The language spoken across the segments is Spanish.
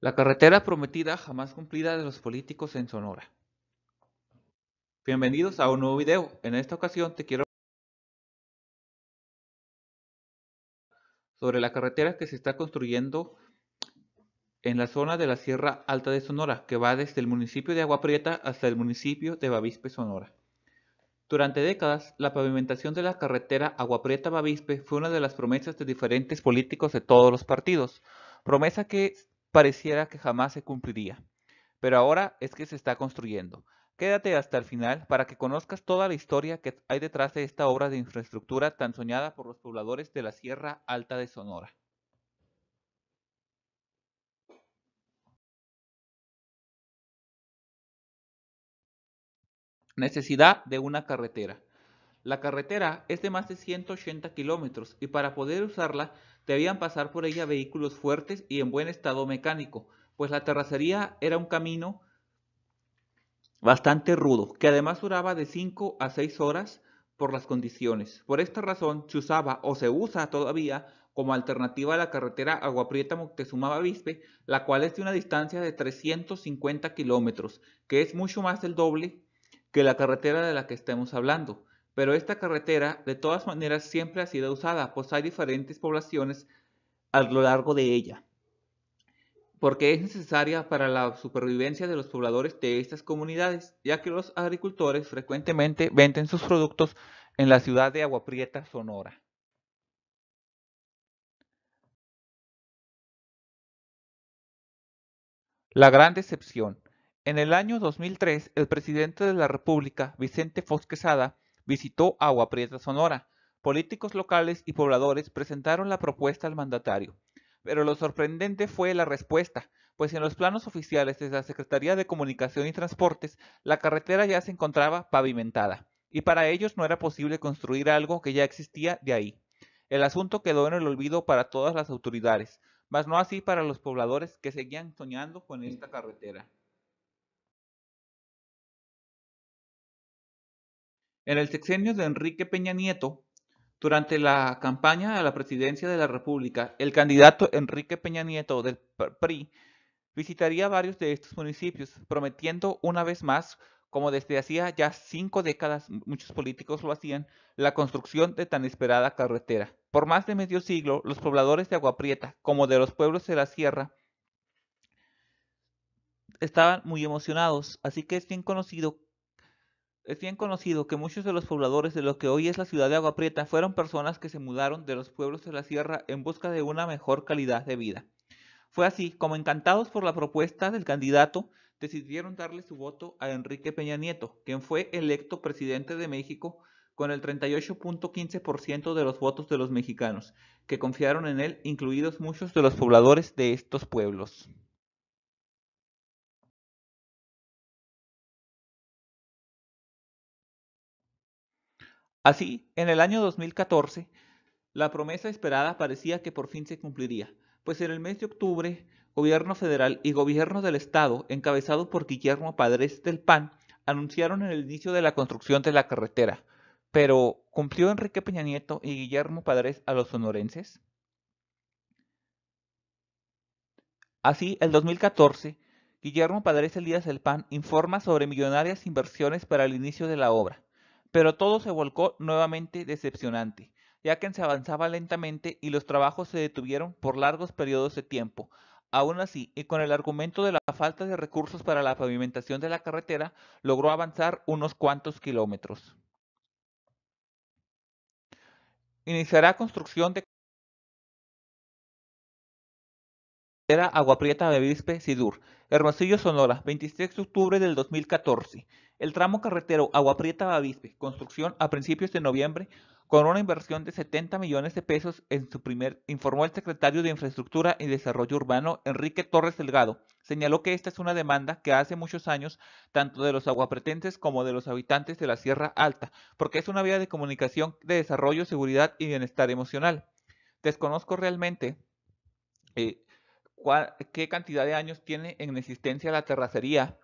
La carretera prometida jamás cumplida de los políticos en Sonora. Bienvenidos a un nuevo video. En esta ocasión te quiero sobre la carretera que se está construyendo en la zona de la Sierra Alta de Sonora, que va desde el municipio de Agua Prieta hasta el municipio de Bavispe, Sonora. Durante décadas, la pavimentación de la carretera Agua Prieta-Bavispe fue una de las promesas de diferentes políticos de todos los partidos, promesa que pareciera que jamás se cumpliría. Pero ahora es que se está construyendo. Quédate hasta el final para que conozcas toda la historia que hay detrás de esta obra de infraestructura tan soñada por los pobladores de la Sierra Alta de Sonora. Necesidad de una carretera. La carretera es de más de 180 kilómetros y para poder usarla debían pasar por ella vehículos fuertes y en buen estado mecánico, pues la terracería era un camino bastante rudo, que además duraba de 5 a 6 horas por las condiciones. Por esta razón se usaba o se usa todavía como alternativa a la carretera Aguaprieta Moctezuma Vispe, la cual es de una distancia de 350 kilómetros, que es mucho más del doble que la carretera de la que estemos hablando pero esta carretera de todas maneras siempre ha sido usada, pues hay diferentes poblaciones a lo largo de ella, porque es necesaria para la supervivencia de los pobladores de estas comunidades, ya que los agricultores frecuentemente venden sus productos en la ciudad de Agua Prieta, Sonora. La gran decepción. En el año 2003, el presidente de la República, Vicente Fox visitó Agua Prieta Sonora. Políticos locales y pobladores presentaron la propuesta al mandatario. Pero lo sorprendente fue la respuesta, pues en los planos oficiales de la Secretaría de Comunicación y Transportes la carretera ya se encontraba pavimentada, y para ellos no era posible construir algo que ya existía de ahí. El asunto quedó en el olvido para todas las autoridades, mas no así para los pobladores que seguían soñando con esta carretera. En el sexenio de Enrique Peña Nieto, durante la campaña a la presidencia de la República, el candidato Enrique Peña Nieto del PRI visitaría varios de estos municipios, prometiendo una vez más, como desde hacía ya cinco décadas muchos políticos lo hacían, la construcción de tan esperada carretera. Por más de medio siglo, los pobladores de Agua Prieta, como de los pueblos de la sierra, estaban muy emocionados, así que es bien conocido es bien conocido que muchos de los pobladores de lo que hoy es la ciudad de Agua Prieta fueron personas que se mudaron de los pueblos de la sierra en busca de una mejor calidad de vida. Fue así como encantados por la propuesta del candidato, decidieron darle su voto a Enrique Peña Nieto, quien fue electo presidente de México con el 38.15% de los votos de los mexicanos, que confiaron en él, incluidos muchos de los pobladores de estos pueblos. Así, en el año 2014, la promesa esperada parecía que por fin se cumpliría, pues en el mes de octubre, gobierno federal y gobierno del estado, encabezado por Guillermo Padres del PAN, anunciaron el inicio de la construcción de la carretera. Pero, ¿cumplió Enrique Peña Nieto y Guillermo Padres a los sonorenses? Así, el 2014, Guillermo Padres Elías del PAN informa sobre millonarias inversiones para el inicio de la obra. Pero todo se volcó nuevamente decepcionante, ya que se avanzaba lentamente y los trabajos se detuvieron por largos periodos de tiempo. Aún así, y con el argumento de la falta de recursos para la pavimentación de la carretera, logró avanzar unos cuantos kilómetros. Iniciará construcción de Agua Prieta Bavispe, Sidur, Hermosillo, Sonora, 26 de octubre del 2014. El tramo carretero Agua Prieta Bavispe, construcción a principios de noviembre, con una inversión de 70 millones de pesos en su primer, informó el secretario de Infraestructura y Desarrollo Urbano, Enrique Torres Delgado. Señaló que esta es una demanda que hace muchos años, tanto de los aguapretenses como de los habitantes de la Sierra Alta, porque es una vía de comunicación de desarrollo, seguridad y bienestar emocional. Desconozco realmente. Eh, qué cantidad de años tiene en existencia la terracería.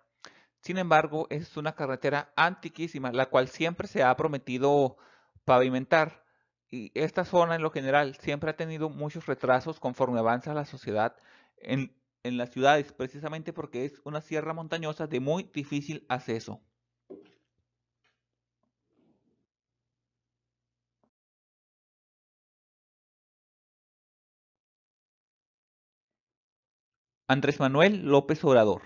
Sin embargo, es una carretera antiquísima, la cual siempre se ha prometido pavimentar. Y esta zona en lo general siempre ha tenido muchos retrasos conforme avanza la sociedad en las ciudades, precisamente porque es una sierra montañosa de muy difícil acceso. Andrés Manuel López Obrador.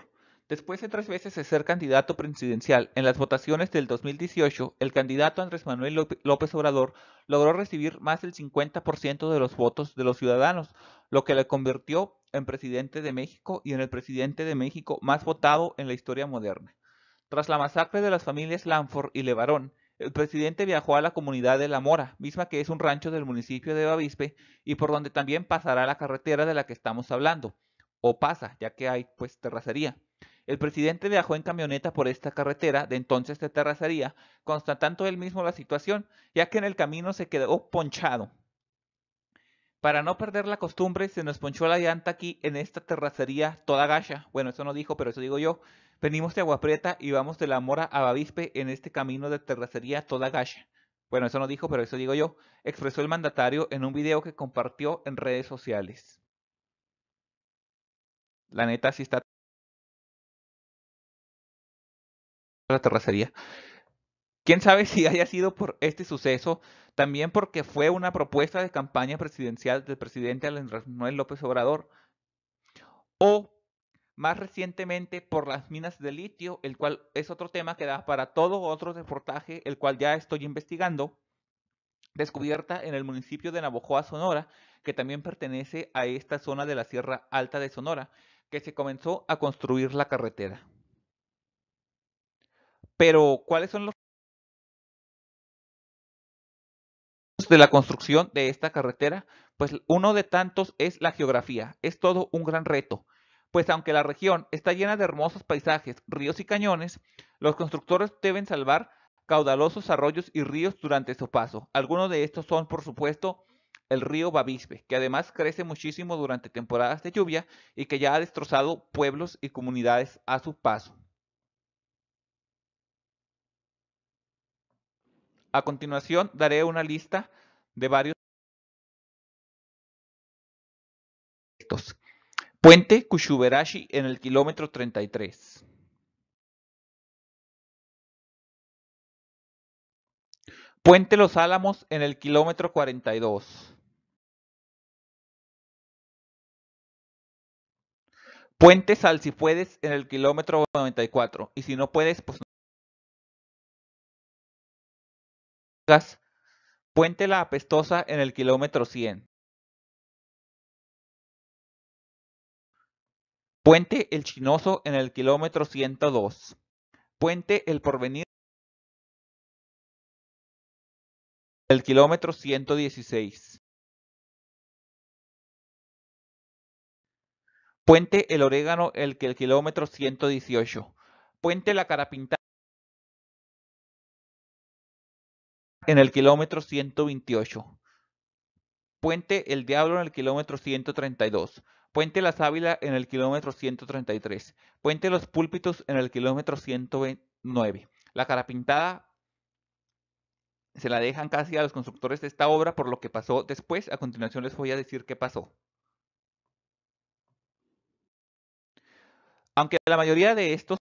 Después de tres veces ser candidato presidencial en las votaciones del 2018, el candidato Andrés Manuel López Obrador logró recibir más del 50% de los votos de los ciudadanos, lo que le convirtió en presidente de México y en el presidente de México más votado en la historia moderna. Tras la masacre de las familias Lanford y Levarón, el presidente viajó a la comunidad de La Mora, misma que es un rancho del municipio de Bavispe y por donde también pasará la carretera de la que estamos hablando o pasa, ya que hay pues terracería. El presidente viajó en camioneta por esta carretera de entonces de terracería, constatando él mismo la situación, ya que en el camino se quedó ponchado. Para no perder la costumbre, se nos ponchó la llanta aquí en esta terracería toda gacha. Bueno, eso no dijo, pero eso digo yo. Venimos de Agua Prieta y vamos de La Mora a Bavispe en este camino de terracería toda gacha. Bueno, eso no dijo, pero eso digo yo, expresó el mandatario en un video que compartió en redes sociales. La neta sí está la terracería. Quién sabe si haya sido por este suceso, también porque fue una propuesta de campaña presidencial del presidente Andrés Manuel López Obrador, o más recientemente por las minas de litio, el cual es otro tema que da para todo otro reportaje, el cual ya estoy investigando, descubierta en el municipio de Navojoa, Sonora, que también pertenece a esta zona de la Sierra Alta de Sonora, que se comenzó a construir la carretera. Pero, ¿cuáles son los de la construcción de esta carretera? Pues uno de tantos es la geografía. Es todo un gran reto. Pues aunque la región está llena de hermosos paisajes, ríos y cañones, los constructores deben salvar caudalosos arroyos y ríos durante su paso. Algunos de estos son, por supuesto, el río Bavispe, que además crece muchísimo durante temporadas de lluvia y que ya ha destrozado pueblos y comunidades a su paso. A continuación daré una lista de varios Puente Kushuberashi en el kilómetro 33. Puente Los Álamos en el kilómetro 42. Puentes Sal, si puedes en el kilómetro 94. Y si no puedes, pues no. Puente la apestosa en el kilómetro 100. Puente el chinoso en el kilómetro 102. Puente el porvenir en el kilómetro 116. Puente El Orégano, el que el kilómetro 118. Puente La Carapintada en el kilómetro 128. Puente El Diablo en el kilómetro 132. Puente La Sábila en el kilómetro 133. Puente Los Púlpitos en el kilómetro 129. La Carapintada se la dejan casi a los constructores de esta obra por lo que pasó después. A continuación les voy a decir qué pasó. aunque la mayoría de estos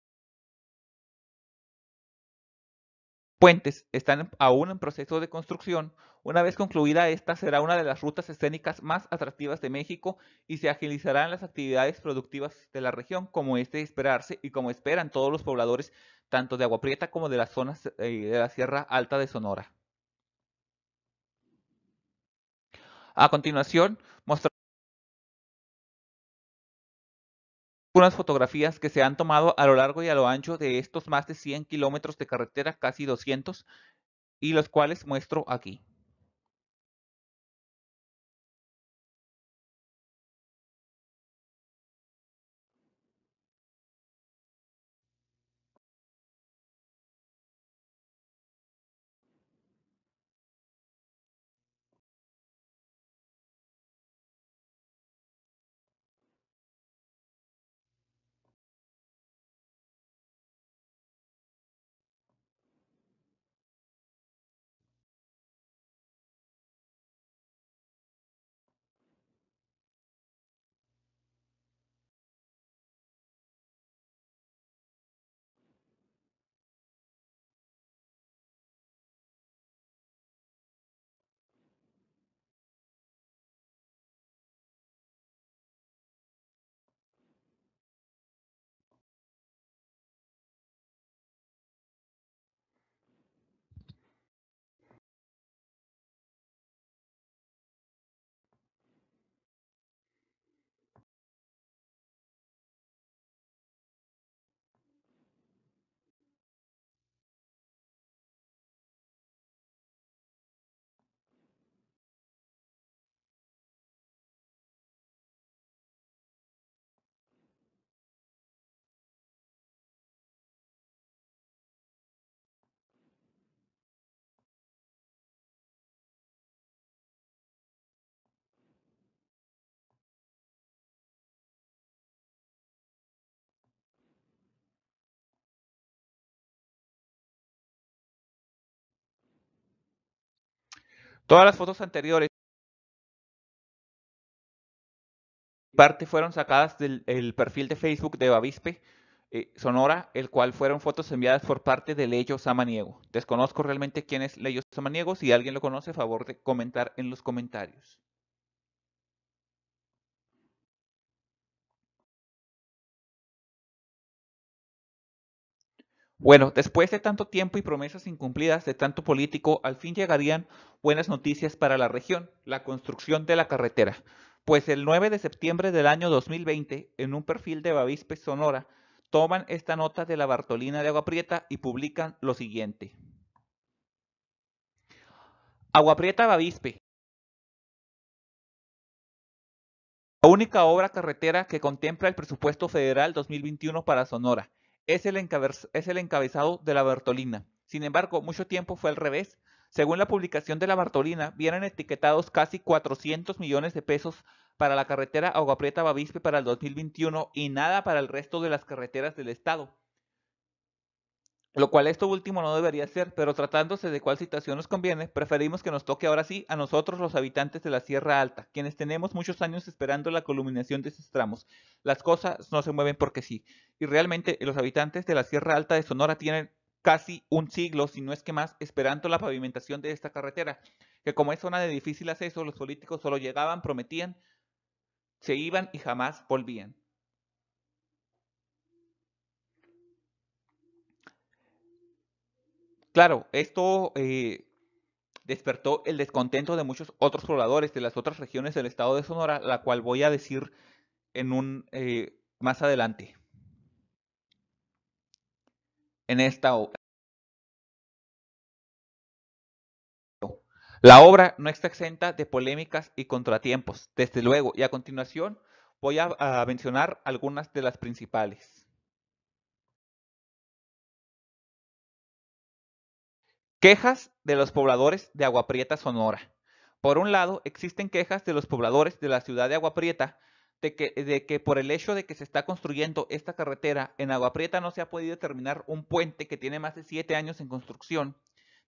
puentes están aún en proceso de construcción, una vez concluida esta será una de las rutas escénicas más atractivas de México y se agilizarán las actividades productivas de la región como es de esperarse y como esperan todos los pobladores tanto de Agua Prieta como de las zonas eh, de la Sierra Alta de Sonora. A continuación, mostraré unas fotografías que se han tomado a lo largo y a lo ancho de estos más de 100 kilómetros de carretera, casi 200, y los cuales muestro aquí. Todas las fotos anteriores parte fueron sacadas del perfil de Facebook de Bavispe, eh, Sonora, el cual fueron fotos enviadas por parte de Leyo Samaniego. Desconozco realmente quién es Leyo Samaniego. Si alguien lo conoce, favor de comentar en los comentarios. Bueno, después de tanto tiempo y promesas incumplidas de tanto político, al fin llegarían buenas noticias para la región, la construcción de la carretera. Pues el 9 de septiembre del año 2020, en un perfil de Bavispe Sonora, toman esta nota de la Bartolina de Agua Prieta y publican lo siguiente. Agua Prieta Bavispe. La única obra carretera que contempla el presupuesto federal 2021 para Sonora es el, encabezado de la Bartolina. Sin embargo, mucho tiempo fue al revés. Según la publicación de la Bartolina, vienen etiquetados casi 400 millones de pesos para la carretera Agua Prieta Bavispe para el 2021 y nada para el resto de las carreteras del estado lo cual esto último no debería ser, pero tratándose de cuál situación nos conviene, preferimos que nos toque ahora sí a nosotros los habitantes de la Sierra Alta, quienes tenemos muchos años esperando la culminación de estos tramos. Las cosas no se mueven porque sí, y realmente los habitantes de la Sierra Alta de Sonora tienen casi un siglo, si no es que más, esperando la pavimentación de esta carretera, que como es zona de difícil acceso, los políticos solo llegaban, prometían, se iban y jamás volvían. Claro, esto eh, despertó el descontento de muchos otros pobladores de las otras regiones del estado de Sonora, la cual voy a decir en un eh, más adelante. En esta La obra no está exenta de polémicas y contratiempos, desde luego, y a continuación voy a mencionar algunas de las principales. Quejas de los pobladores de Agua Prieta, Sonora. Por un lado, existen quejas de los pobladores de la ciudad de Agua Prieta de que, por el hecho de que se está construyendo esta carretera, en Agua Prieta no se ha podido terminar un puente que tiene más de siete años en construcción,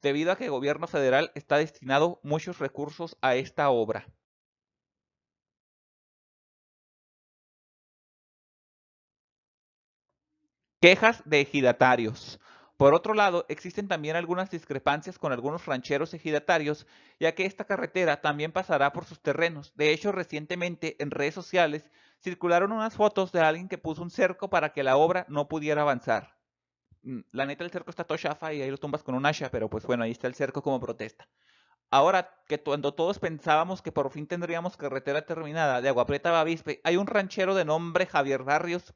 debido a que el gobierno federal está destinado muchos recursos a esta obra. Quejas de ejidatarios. Por otro lado, existen también algunas discrepancias con algunos rancheros ejidatarios, ya que esta carretera también pasará por sus terrenos. De hecho, recientemente en redes sociales circularon unas fotos de alguien que puso un cerco para que la obra no pudiera avanzar. Mm, la neta, el cerco está todo chafa y ahí lo tumbas con un hacha, pero pues bueno, ahí está el cerco como protesta. Ahora que cuando todos pensábamos que por fin tendríamos carretera terminada de Aguaprieta a Bavispe, hay un ranchero de nombre Javier Barrios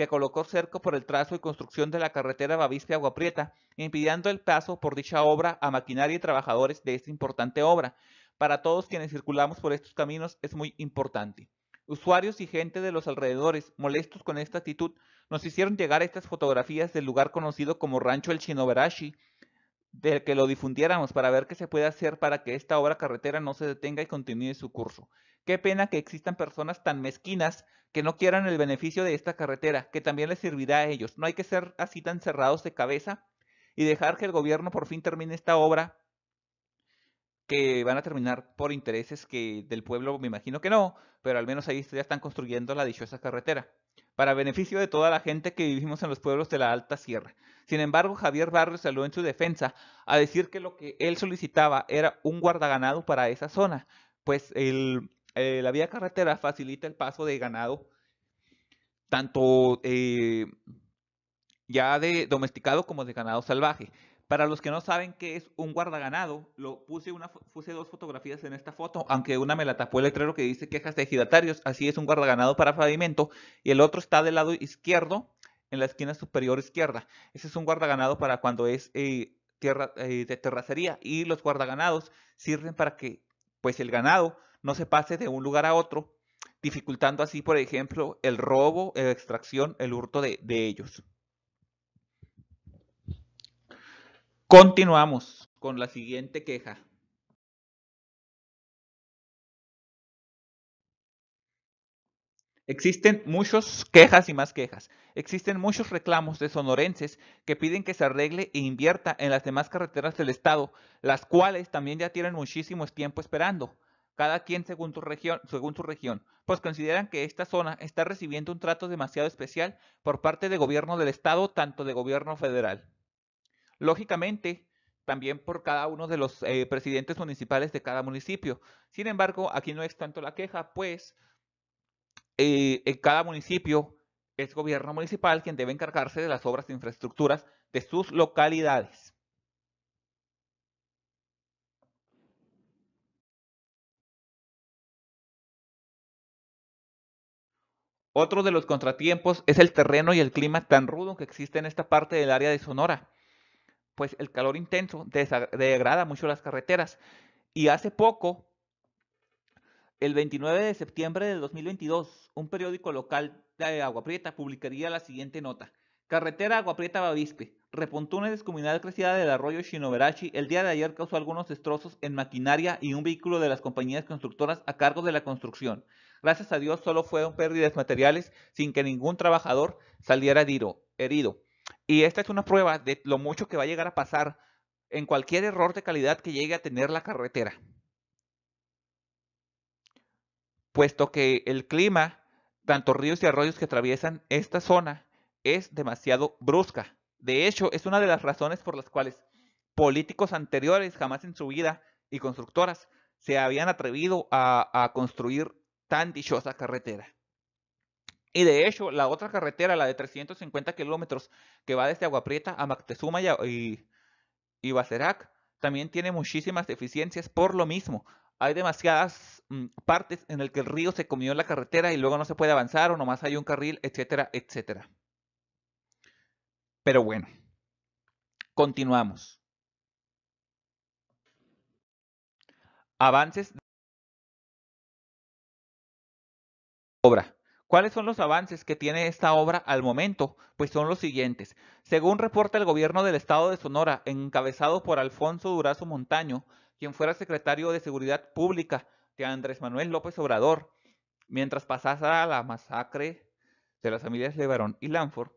que colocó cerco por el trazo y construcción de la carretera bavispe aguaprieta impidiendo el paso por dicha obra a maquinaria y trabajadores de esta importante obra. Para todos quienes circulamos por estos caminos es muy importante. Usuarios y gente de los alrededores, molestos con esta actitud, nos hicieron llegar estas fotografías del lugar conocido como Rancho El Shinoberashi de que lo difundiéramos para ver qué se puede hacer para que esta obra carretera no se detenga y continúe su curso. Qué pena que existan personas tan mezquinas que no quieran el beneficio de esta carretera, que también les servirá a ellos. No hay que ser así tan cerrados de cabeza y dejar que el gobierno por fin termine esta obra que van a terminar por intereses que del pueblo me imagino que no, pero al menos ahí ya están construyendo la dichosa carretera para beneficio de toda la gente que vivimos en los pueblos de la Alta Sierra. Sin embargo, Javier Barrios salió en su defensa a decir que lo que él solicitaba era un guardaganado para esa zona, pues eh, la vía carretera facilita el paso de ganado tanto eh, ya de domesticado como de ganado salvaje. Para los que no saben qué es un guardaganado, lo puse, dos fotografías en esta foto, aunque una me la tapó el letrero que dice quejas de ejidatarios, así es un guardaganado para pavimento, y el otro está del lado izquierdo, en la esquina superior izquierda. Ese es un guardaganado para cuando es eh, tierra eh, de terracería, y los guardaganados sirven para que pues el ganado no se pase de un lugar a otro, dificultando así, por ejemplo, el robo, la extracción, el hurto de ellos. Continuamos con la siguiente queja. Existen muchas quejas y más quejas. Existen muchos reclamos de sonorenses que piden que se arregle e invierta en las demás carreteras del estado, las cuales también ya tienen muchísimo tiempo esperando. Cada quien según, región, según su región, pues consideran que esta zona está recibiendo un trato demasiado especial por parte del gobierno del estado, tanto de gobierno federal. Lógicamente, también por cada uno de los eh, presidentes municipales de cada municipio. Sin embargo, aquí no es tanto la queja, pues eh, en cada municipio es gobierno municipal quien debe encargarse de las obras de infraestructuras de sus localidades. Otro de los contratiempos es el terreno y el clima tan rudo que existe en esta parte del área de Sonora pues el calor intenso degrada mucho las carreteras. Y hace poco, el 29 de septiembre de 2022, un periódico local de Agua Prieta publicaría la siguiente nota. Carretera Agua Prieta Bavispe. una descomunal crecida del arroyo Shinoberachi. el día de ayer causó algunos destrozos en maquinaria y un vehículo de las compañías constructoras a cargo de la construcción. Gracias a Dios solo fueron pérdidas materiales sin que ningún trabajador saliera herido. Y esta es una prueba de lo mucho que va a llegar a pasar en cualquier error de calidad que llegue a tener la carretera. Puesto que el clima, tanto ríos y arroyos que atraviesan esta zona, es demasiado brusca. De hecho, es una de las razones por las cuales políticos anteriores jamás en su vida y constructoras se habían atrevido a, a construir tan dichosa carretera. Y de hecho, la otra carretera, la de 350 kilómetros, que va desde Aguaprieta a Mactezuma y, y, Bacerac, también tiene muchísimas deficiencias por lo mismo. Hay demasiadas mm, partes en las que el río se comió en la carretera y luego no se puede avanzar o nomás hay un carril, etcétera, etcétera. Pero bueno, continuamos. Avances de obra. ¿Cuáles son los avances que tiene esta obra al momento? Pues son los siguientes. Según reporta el gobierno del estado de Sonora, encabezado por Alfonso Durazo Montaño, quien fuera secretario de Seguridad Pública de Andrés Manuel López Obrador, mientras pasaba la masacre de las familias Levarón y Lanford,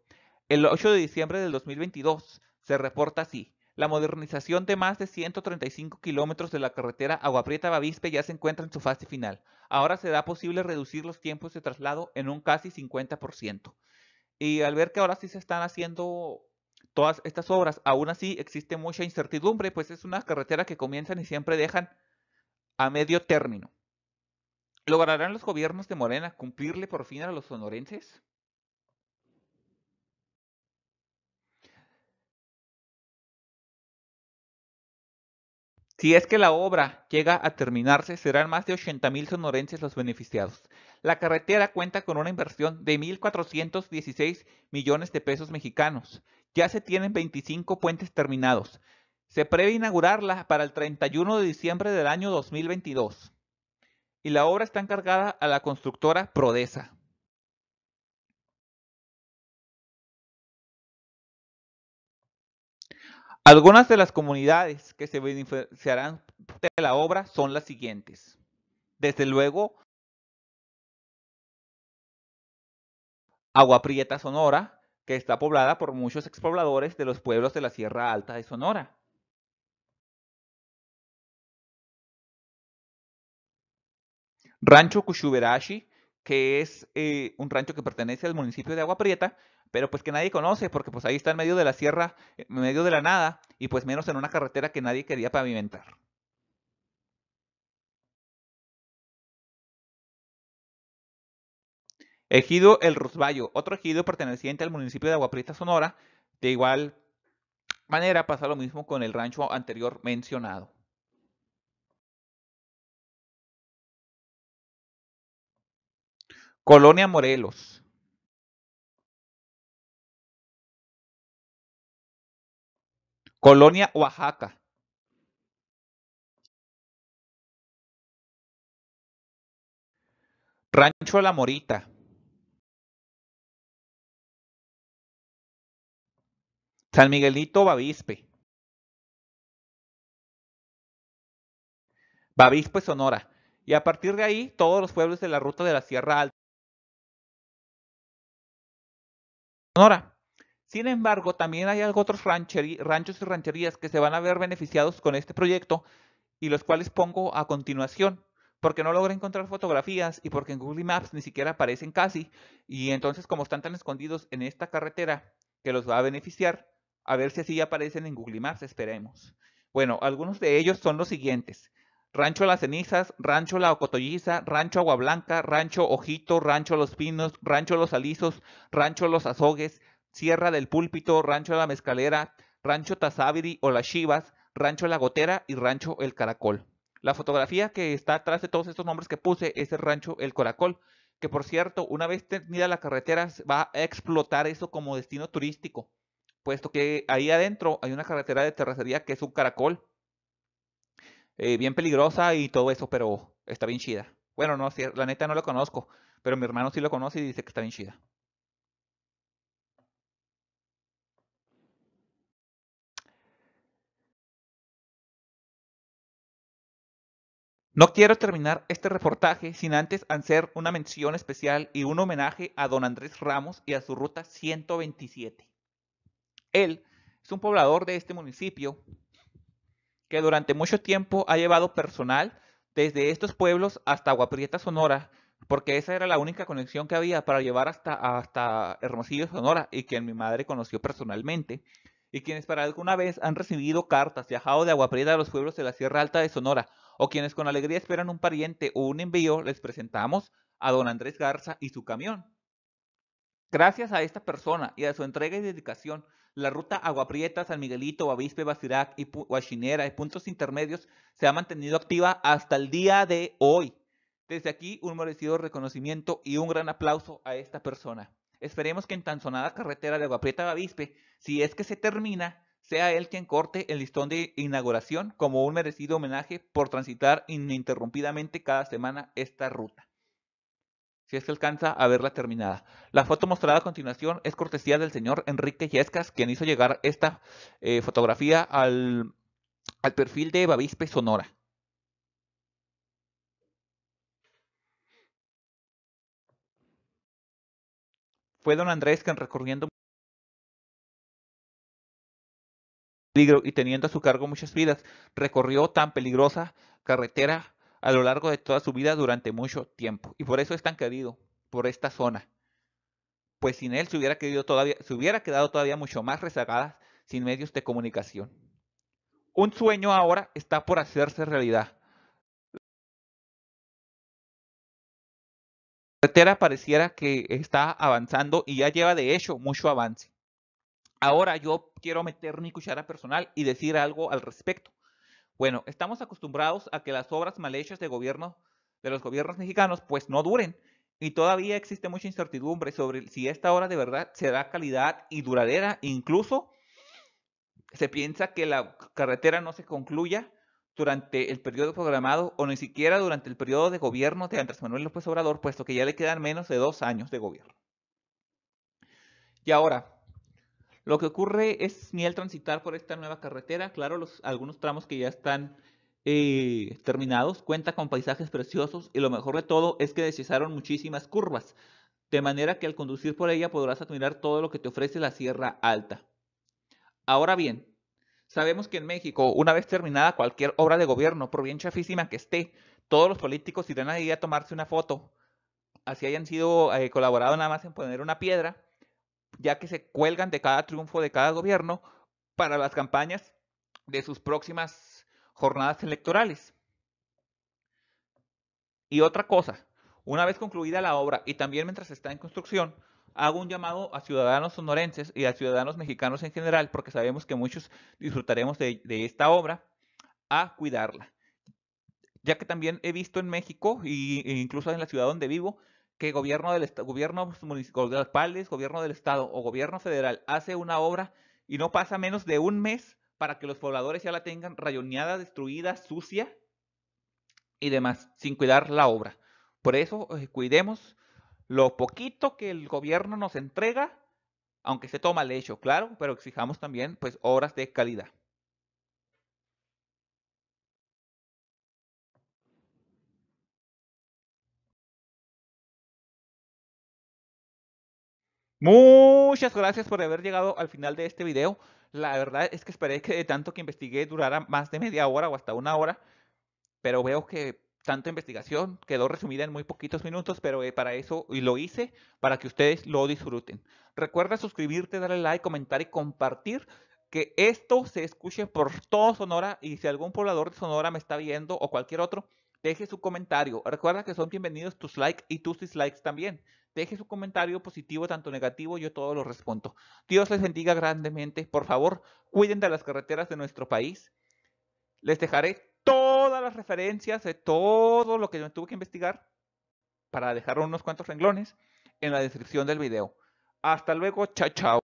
el 8 de diciembre del 2022 se reporta así. La modernización de más de 135 kilómetros de la carretera Aguaprieta-Bavispe ya se encuentra en su fase final. Ahora será posible reducir los tiempos de traslado en un casi 50%. Y al ver que ahora sí se están haciendo todas estas obras, aún así existe mucha incertidumbre, pues es una carretera que comienzan y siempre dejan a medio término. ¿Lograrán los gobiernos de Morena cumplirle por fin a los sonorenses? Si es que la obra llega a terminarse, serán más de 80.000 sonorenses los beneficiados. La carretera cuenta con una inversión de 1.416 millones de pesos mexicanos. Ya se tienen 25 puentes terminados. Se prevé inaugurarla para el 31 de diciembre del año 2022. Y la obra está encargada a la constructora Prodesa. Algunas de las comunidades que se beneficiarán de la obra son las siguientes. Desde luego, Agua Prieta Sonora, que está poblada por muchos expobladores de los pueblos de la Sierra Alta de Sonora. Rancho Kushuberashi que es eh, un rancho que pertenece al municipio de Agua Prieta, pero pues que nadie conoce, porque pues ahí está en medio de la sierra, en medio de la nada, y pues menos en una carretera que nadie quería pavimentar. Ejido El Rosbayo, otro ejido perteneciente al municipio de Agua Prieta, Sonora, de igual manera pasa lo mismo con el rancho anterior mencionado. Colonia Morelos. Colonia Oaxaca. Rancho La Morita. San Miguelito Bavispe. Bavispe Sonora. Y a partir de ahí, todos los pueblos de la ruta de la Sierra Alta. Ahora, Sin embargo, también hay otros ranchos y rancherías que se van a ver beneficiados con este proyecto y los cuales pongo a continuación porque no logré encontrar fotografías y porque en Google Maps ni siquiera aparecen casi. Y entonces, como están tan escondidos en esta carretera que los va a beneficiar, a ver si así aparecen en Google Maps, esperemos. Bueno, algunos de ellos son los siguientes. Rancho Las Cenizas, Rancho La Ocotolliza, Rancho Agua Blanca, Rancho Ojito, Rancho Los Pinos, Rancho Los Alizos, Rancho Los Azogues, Sierra del Púlpito, Rancho La Mezcalera, Rancho Tazabiri o Las Chivas, Rancho La Gotera y Rancho El Caracol. La fotografía que está atrás de todos estos nombres que puse es el Rancho El Caracol, que por cierto, una vez tenida la carretera va a explotar eso como destino turístico, puesto que ahí adentro hay una carretera de terracería que es un caracol eh, bien peligrosa y todo eso, pero está bien chida. Bueno, no, la neta no lo conozco, pero mi hermano sí lo conoce y dice que está bien chida. No quiero terminar este reportaje sin antes hacer una mención especial y un homenaje a don Andrés Ramos y a su ruta 127. Él es un poblador de este municipio que durante mucho tiempo ha llevado personal desde estos pueblos hasta Aguaprieta, Sonora, porque esa era la única conexión que había para llevar hasta, hasta Hermosillo, Sonora, y quien mi madre conoció personalmente, y quienes para alguna vez han recibido cartas viajado de Aguaprieta a los pueblos de la Sierra Alta de Sonora, o quienes con alegría esperan un pariente o un envío, les presentamos a don Andrés Garza y su camión. Gracias a esta persona y a su entrega y dedicación, la ruta Agua San Miguelito, Bavispe, Basirac y Guachinera y puntos intermedios se ha mantenido activa hasta el día de hoy. Desde aquí, un merecido reconocimiento y un gran aplauso a esta persona. Esperemos que en tan sonada carretera de Aguaprieta Prieta Bavispe, si es que se termina, sea él quien corte el listón de inauguración como un merecido homenaje por transitar ininterrumpidamente cada semana esta ruta si es que alcanza a verla terminada. La foto mostrada a continuación es cortesía del señor Enrique Yescas, quien hizo llegar esta eh, fotografía al, al perfil de Bavispe Sonora. Fue don Andrés quien recorriendo peligro y teniendo a su cargo muchas vidas, recorrió tan peligrosa carretera a lo largo de toda su vida durante mucho tiempo. Y por eso es tan querido por esta zona. Pues sin él se hubiera, querido todavía, se hubiera quedado todavía mucho más rezagada sin medios de comunicación. Un sueño ahora está por hacerse realidad. La carretera pareciera que está avanzando y ya lleva de hecho mucho avance. Ahora yo quiero meter mi cuchara personal y decir algo al respecto. Bueno, estamos acostumbrados a que las obras mal hechas de gobierno de los gobiernos mexicanos pues no duren y todavía existe mucha incertidumbre sobre si esta obra de verdad será calidad y duradera, incluso se piensa que la carretera no se concluya durante el periodo programado o ni siquiera durante el periodo de gobierno de Andrés Manuel López Obrador, puesto que ya le quedan menos de dos años de gobierno. Y ahora, lo que ocurre es ni al transitar por esta nueva carretera, claro, los, algunos tramos que ya están eh, terminados, cuenta con paisajes preciosos y lo mejor de todo es que deshizaron muchísimas curvas, de manera que al conducir por ella podrás admirar todo lo que te ofrece la Sierra Alta. Ahora bien, sabemos que en México, una vez terminada cualquier obra de gobierno, por bien chafísima que esté, todos los políticos irán ahí a tomarse una foto, así hayan sido eh, colaborado nada más en poner una piedra, ya que se cuelgan de cada triunfo de cada gobierno para las campañas de sus próximas jornadas electorales. Y otra cosa, una vez concluida la obra y también mientras está en construcción, hago un llamado a ciudadanos sonorenses y a ciudadanos mexicanos en general, porque sabemos que muchos disfrutaremos de, esta obra, a cuidarla. Ya que también he visto en México e incluso en la ciudad donde vivo, que gobierno del de municipales, gobierno del estado o gobierno federal hace una obra y no pasa menos de un mes para que los pobladores ya la tengan rayoneada, destruida, sucia y demás, sin cuidar la obra. Por eso eh, cuidemos lo poquito que el gobierno nos entrega, aunque se toma el hecho, claro, pero exijamos también pues obras de calidad. Muchas gracias por haber llegado al final de este video. La verdad es que esperé que tanto que investigué durara más de media hora o hasta una hora, pero veo que tanta investigación quedó resumida en muy poquitos minutos, pero eh, para eso y lo hice para que ustedes lo disfruten. Recuerda suscribirte, darle like, comentar y compartir que esto se escuche por todo Sonora y si algún poblador de Sonora me está viendo o cualquier otro, deje su comentario. Recuerda que son bienvenidos tus likes y tus dislikes también. Deje su comentario positivo, tanto negativo, yo todo lo respondo. Dios les bendiga grandemente. Por favor, cuiden de las carreteras de nuestro país. Les dejaré todas las referencias de todo lo que yo tuve que investigar para dejar unos cuantos renglones en la descripción del video. Hasta luego, chao, chao.